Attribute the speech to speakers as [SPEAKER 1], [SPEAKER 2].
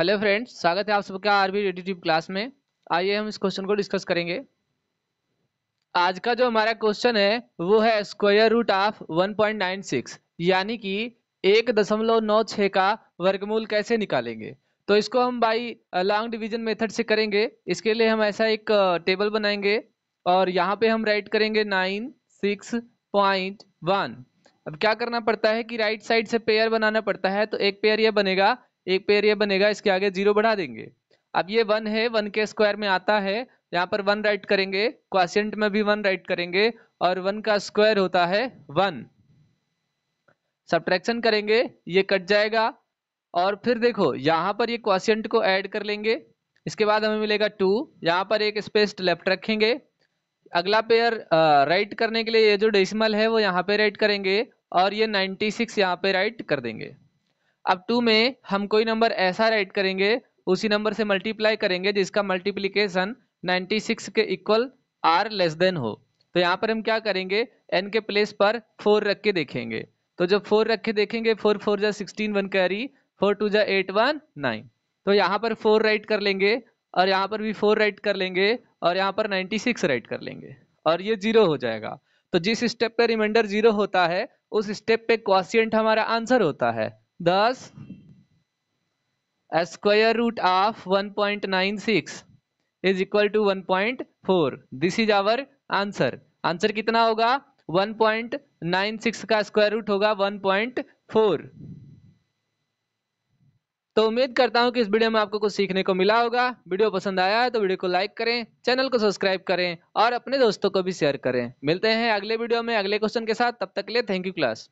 [SPEAKER 1] hello friends स्वागत है आप सबका आरबी एडिटिव क्लास में आइए हम इस क्वेश्चन को डिस्कस करेंगे आज का जो हमारा क्वेश्चन है वो है स्क्वायर रूट ऑफ 1.96 यानी कि एक दशमलव नौ छः का वर्गमूल कैसे निकालेंगे तो इसको हम बाई लॉन्ग डिवीजन मेथड से करेंगे इसके लिए हम ऐसा एक टेबल uh, बनाएंगे और यहाँ पे हम राइट करेंगे नाइन सिक्स पॉइंट वन अब क्या करना पड़ता है कि राइट साइड से पेयर बनाना पड़ता है तो एक पेयर यह बनेगा एक पेयर ये बनेगा इसके आगे जीरो बढ़ा देंगे अब ये वन है वन के स्क्वायर में आता है यहाँ पर वन राइट करेंगे क्वाशेंट में भी वन राइट करेंगे और वन का स्क्वायर होता है वन सब्ट्रैक्शन करेंगे ये कट जाएगा और फिर देखो यहाँ पर ये क्वाशेंट को ऐड कर लेंगे इसके बाद हमें मिलेगा टू यहाँ पर एक स्पेस लेफ्ट रखेंगे अगला पेयर राइट करने के लिए ये जो डेसिमल है वो यहाँ पे राइट करेंगे और ये 96 यहाँ पे राइट कर देंगे अब टू में हम कोई नंबर ऐसा राइट करेंगे उसी नंबर से मल्टीप्लाई करेंगे जिसका मल्टीप्लीकेशन 96 के इक्वल आर लेस देन हो तो यहाँ पर हम क्या करेंगे एन के प्लेस पर फोर रख के देखेंगे तो जब फोर रख के देखेंगे फोर फोर जा sixteen one carry four two जा एट वन नाइन तो यहाँ पर फोर राइट कर लेंगे और यहाँ पर भी फोर राइट कर लेंगे और यहाँ पर नाइन्टी सिक्स राइट कर लेंगे और ये जीरो हो जाएगा तो जिस स्टेप पे रिमाइंडर जीरो होता है उस स्टेप पे क्वेश्चन हमारा आंसर होता है thus square root of 1.96 is equal to 1.4 this is our answer answer कितना होगा 1.96 का स्क्वायर रूट होगा 1.4 तो उम्मीद करता हूं कि इस वीडियो में आपको कुछ सीखने को मिला होगा वीडियो पसंद आया है तो वीडियो को लाइक करें चैनल को सब्सक्राइब करें और अपने दोस्तों को भी शेयर करें मिलते हैं अगले वीडियो में अगले क्वेश्चन के साथ तब तक के लिए थैंक यू क्लास